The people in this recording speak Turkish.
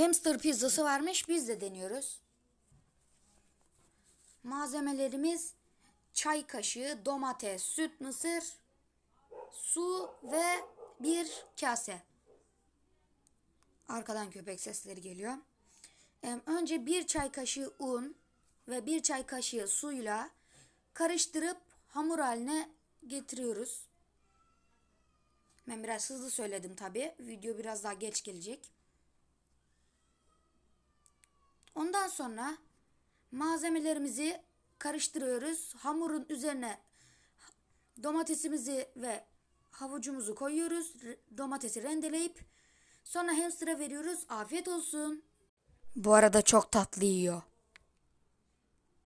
Hamster pizzası varmış biz de deniyoruz. Malzemelerimiz çay kaşığı, domates, süt, mısır, su ve bir kase. Arkadan köpek sesleri geliyor. Önce bir çay kaşığı un ve bir çay kaşığı suyla karıştırıp hamur haline getiriyoruz. Ben biraz hızlı söyledim tabi. Video biraz daha geç gelecek. Ondan sonra malzemelerimizi karıştırıyoruz. Hamurun üzerine domatesimizi ve havucumuzu koyuyoruz. Domatesi rendeleyip sonra hamster'a veriyoruz. Afiyet olsun. Bu arada çok tatlı yiyor.